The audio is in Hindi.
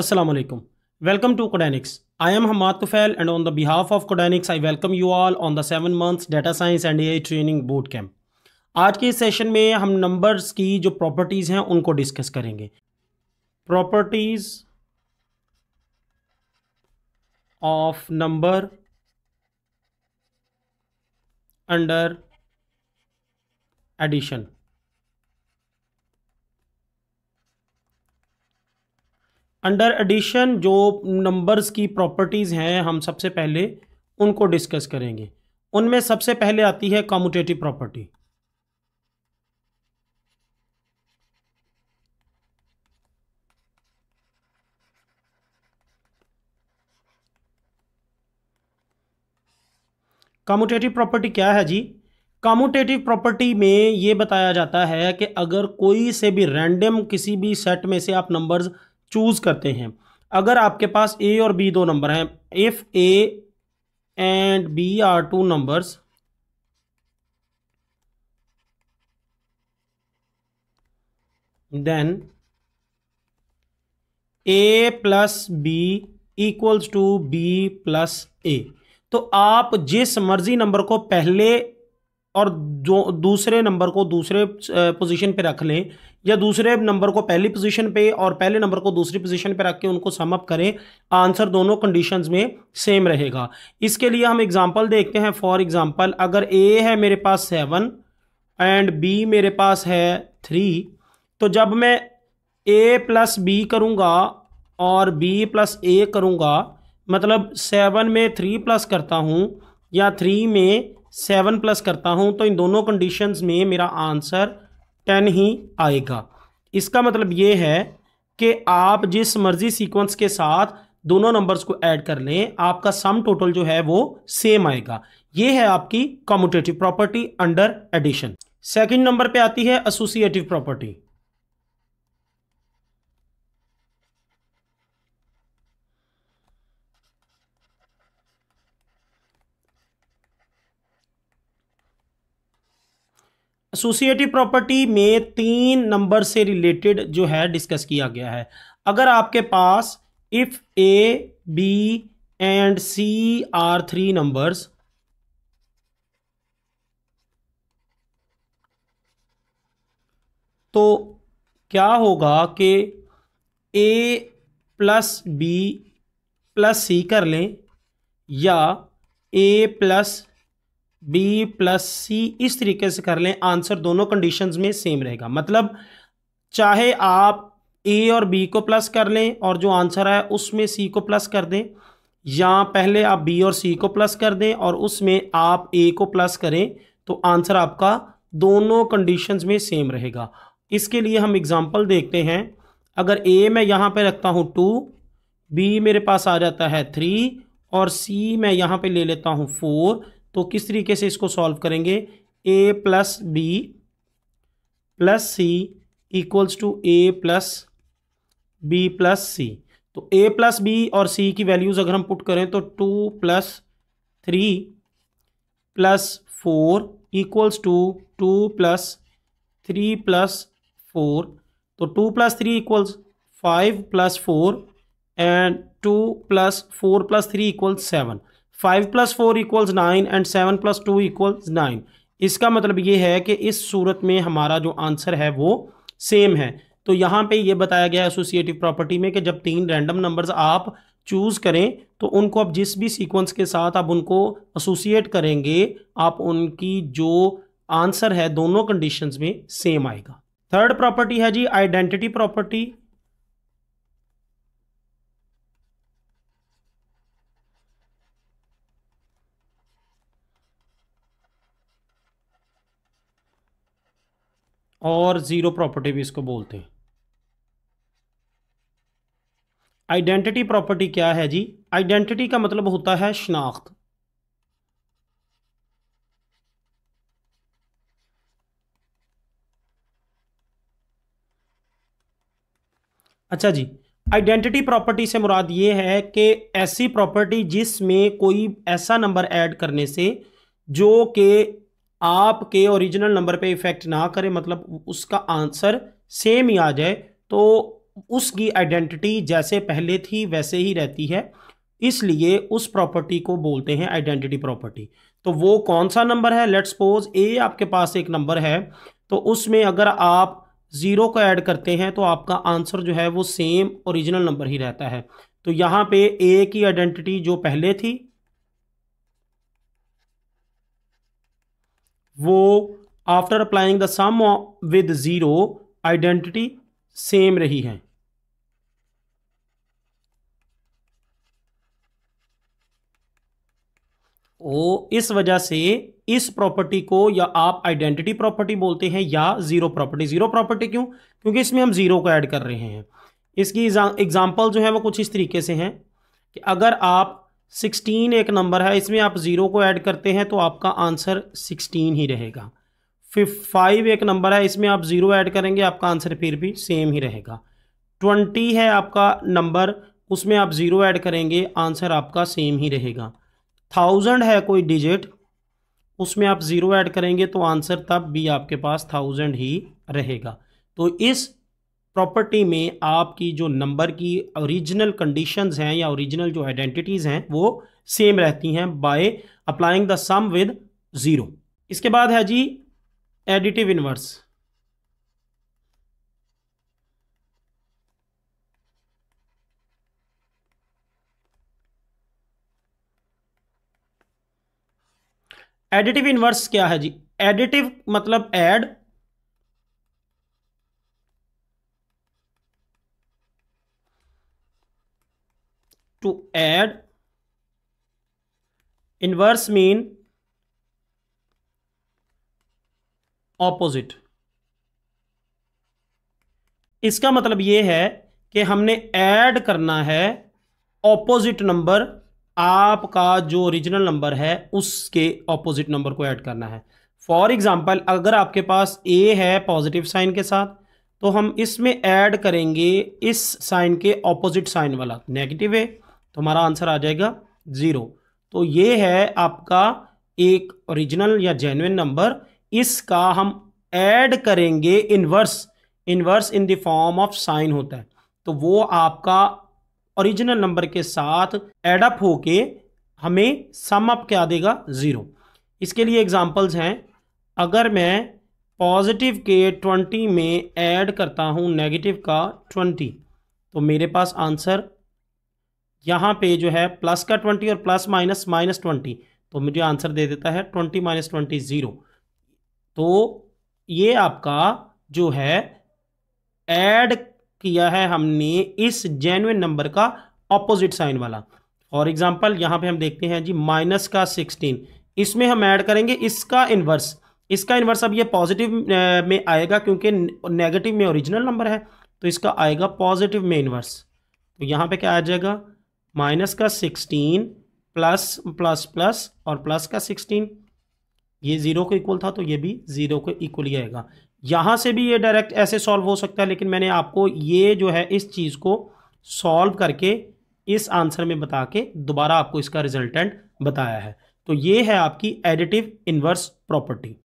Assalamualaikum. Welcome to Codenics. I am Hamad Kufel and on the behalf of Codenics I welcome you all on the 7 months data science and AI training bootcamp. आज के सेशन में हम नंबर्स की जो प्रॉपर्टीज हैं उनको डिस्कस करेंगे properties of number under addition under addition जो नंबर्स की प्रॉपर्टीज़ हैं हम सबसे पहले उनको डिस्कस करेंगे उनमें सबसे पहले आती है कॉमुटेटिव प्रॉपर्टी कॉमुटेटिव प्रॉपर्टी क्या है जी कॉमुटेटिव प्रॉपर्टी में ये बताया जाता है कि अगर कोई से भी रैंडम किसी भी सेट में से आप नंबर्स चूज़ करते हैं अगर आपके पास ए और बी दो नंबर हैं if A and B are two numbers then A plus B equals to B plus A तो आप जिस मर्जी नंबर को पहले और जो दूसरे नंबर को दूसरे पोजीशन पे रख लें या दूसरे नंबर को पहली पोजीशन पे और पहले नंबर को दूसरी पोजीशन पे रख के उनको सम अप करें आंसर दोनों कंडीशंस में सेम रहेगा इसके लिए हम एग्जांपल देखते हैं फॉर एग्जांपल अगर ए है मेरे पास सेवन एंड बी मेरे पास है थ्री तो जब मैं ए प्लस बी करूँगा और बी प्लस ए करूँगा मतलब सेवन में थ्री प्लस करता हूँ या थ्री में सेवन प्लस करता हूँ तो इन दोनों कंडीशंस में मेरा आंसर टेन ही आएगा इसका मतलब ये है कि आप जिस मर्जी सीक्वेंस के साथ दोनों नंबर्स को ऐड कर लें आपका सम टोटल जो है वो सेम आएगा ये है आपकी commutative property under addition second number पे आती है एसोसिएटिव प्रॉपर्टी एसोसिएटिव प्रॉपर्टी में तीन नंबर से रिलेटेड जो है डिस्कस किया गया है अगर आपके पास if A B and C are three numbers तो क्या होगा कि A plus B plus C कर लें या A plus B plus C इस तरीके से कर लें आंसर दोनों कंडीशंस में सेम रहेगा मतलब चाहे आप ए और बी को प्लस कर लें और जो आंसर है उसमें सी को प्लस कर दें या पहले आप बी और सी को प्लस कर दें और उसमें आप ए को प्लस करें तो आंसर आपका दोनों कंडीशंस में सेम रहेगा इसके लिए हम एग्ज़ाम्पल देखते हैं अगर ए मैं यहाँ पर रखता हूँ टू बी मेरे पास आ जाता है थ्री और सी मैं यहाँ पर ले लेता हूँ फोर तो किस तरीके से इसको सॉल्व करेंगे A plus B plus C equals to A plus B plus C तो ए प्लस बी और सी की वैल्यूज़ अगर हम पुट करें तो two plus three plus four equals to two plus three plus four तो two plus three equals five plus four and two plus four plus three equals seven five plus four equals nine and seven plus two equals nine इसका मतलब ये है कि इस सूरत में हमारा जो आंसर है वो सेम है तो यहाँ पे ये बताया गया एसोसिएटिव प्रॉपर्टी में कि जब तीन रैंडम नंबर्स आप चूज़ करें तो उनको आप जिस भी सीक्वेंस के साथ आप उनको एसोसिएट करेंगे आप उनकी जो आंसर है दोनों कंडीशंस में सेम आएगा थर्ड प्रॉपर्टी है जी आइडेंटिटी प्रॉपर्टी और ज़ीरो प्रॉपर्टी भी इसको बोलते हैं आइडेंटिटी प्रॉपर्टी क्या है जी आइडेंटिटी का मतलब होता है शनाख्त अच्छा जी आइडेंटिटी प्रॉपर्टी से मुराद ये है कि ऐसी प्रॉपर्टी जिसमें कोई ऐसा नंबर ऐड करने से जो कि आपके ओरिजिनल नंबर पे इफेक्ट ना करे मतलब उसका आंसर सेम ही आ जाए तो उसकी आइडेंटिटी जैसे पहले थी वैसे ही रहती है इसलिए उस प्रॉपर्टी को बोलते हैं आइडेंटिटी प्रॉपर्टी तो वो कौन सा नंबर है लेट्स सपोज ए आपके पास एक नंबर है तो उसमें अगर आप ज़ीरो को ऐड करते हैं तो आपका आंसर जो है वो सेम ओरिजिनल नंबर ही रहता है तो यहाँ पे ए की आइडेंटिटी जो पहले थी वो after applying the sum with zero identity same रही है ओ इस वजह से इस प्रॉपर्टी को या आप आइडेंटिटी प्रॉपर्टी बोलते हैं या ज़ीरो प्रॉपर्टी ज़ीरो प्रॉपर्टी क्यों क्योंकि इसमें हम ज़ीरो को ऐड कर रहे हैं इसकी एग्ज़ाम्पल जो है वो कुछ इस तरीके से हैं कि अगर आप सिक्सटीन एक नंबर है इसमें आप ज़ीरो को ऐड करते हैं तो आपका आंसर सिक्सटीन ही रहेगा फाइव एक नंबर है इसमें आप ज़ीरो ऐड करेंगे आपका आंसर फिर भी सेम ही रहेगा ट्वेंटी है आपका नंबर उसमें आप ज़ीरो ऐड करेंगे आंसर आपका सेम ही रहेगा थाउजेंड है कोई डिजिट उसमें आप ज़ीरो ऐड करेंगे तो आंसर तब भी आपके पास थाउजेंड ही रहेगा तो इस प्रॉपर्टी में आपकी जो नंबर की ओरिजिनल कंडीशंस हैं या ओरिजिनल जो आइडेंटिटीज़ हैं वो सेम रहती हैं by applying the sum with zero इसके बाद है जी एडिटिव इनवर्स एडिटिव इनवर्स क्या है जी एडिटिव मतलब add, to add inverse mean opposite इसका मतलब यह है कि हमने ऐड करना है ऑपोजिट नंबर आपका जो ओरिजिनल नंबर है उसके ऑपोजिट नंबर को ऐड करना है फॉर एग्जांपल अगर आपके पास ए है पॉजिटिव साइन के साथ तो हम इसमें ऐड करेंगे इस साइन के ऑपोजिट साइन वाला नेगेटिव है तो हमारा आंसर आ जाएगा ज़ीरो तो ये है आपका एक ओरिजिनल या जेन्यन नंबर इसका हम ऐड करेंगे inverse inverse in the form of sign होता है तो वो आपका ओरिजिनल नंबर के साथ एडअप होके हमें सम अप क्या देगा ज़ीरो इसके लिए एग्जांपल्स हैं अगर मैं पॉजिटिव के ट्वेंटी में ऐड करता हूँ नेगेटिव का ट्वेंटी तो मेरे पास आंसर यहाँ पे जो है प्लस का ट्वेंटी और प्लस माइनस माइनस ट्वेंटी तो मुझे आंसर दे देता है ट्वेंटी माइनस ट्वेंटी ज़ीरो तो ये आपका जो है ऐड किया है हमने इस जेनविन नंबर का ऑपोजिट साइन वाला फॉर एग्जाम्पल यहाँ पे हम देखते हैं जी माइनस का सिक्सटीन इसमें हम ऐड करेंगे इसका इन्वर्स इसका इन्वर्स अब ये पॉजिटिव में आएगा क्योंकि नेगेटिव में ओरिजिनल नंबर है तो इसका आएगा पॉजिटिव में इन्वर्स तो यहाँ पे क्या आ जाएगा माइनस का सिक्सटीन प्लस प्लस प्लस और प्लस का सिक्सटीन ये ज़ीरो को इक्वल था तो ये भी ज़ीरो को इक्वल ही आएगा यहाँ से भी ये डायरेक्ट ऐसे सॉल्व हो सकता है लेकिन मैंने आपको ये जो है इस चीज़ को सॉल्व करके इस आंसर में बता के दोबारा आपको इसका रिजल्टेंट बताया है तो ये है आपकी एडिटिव इन्वर्स प्रॉपर्टी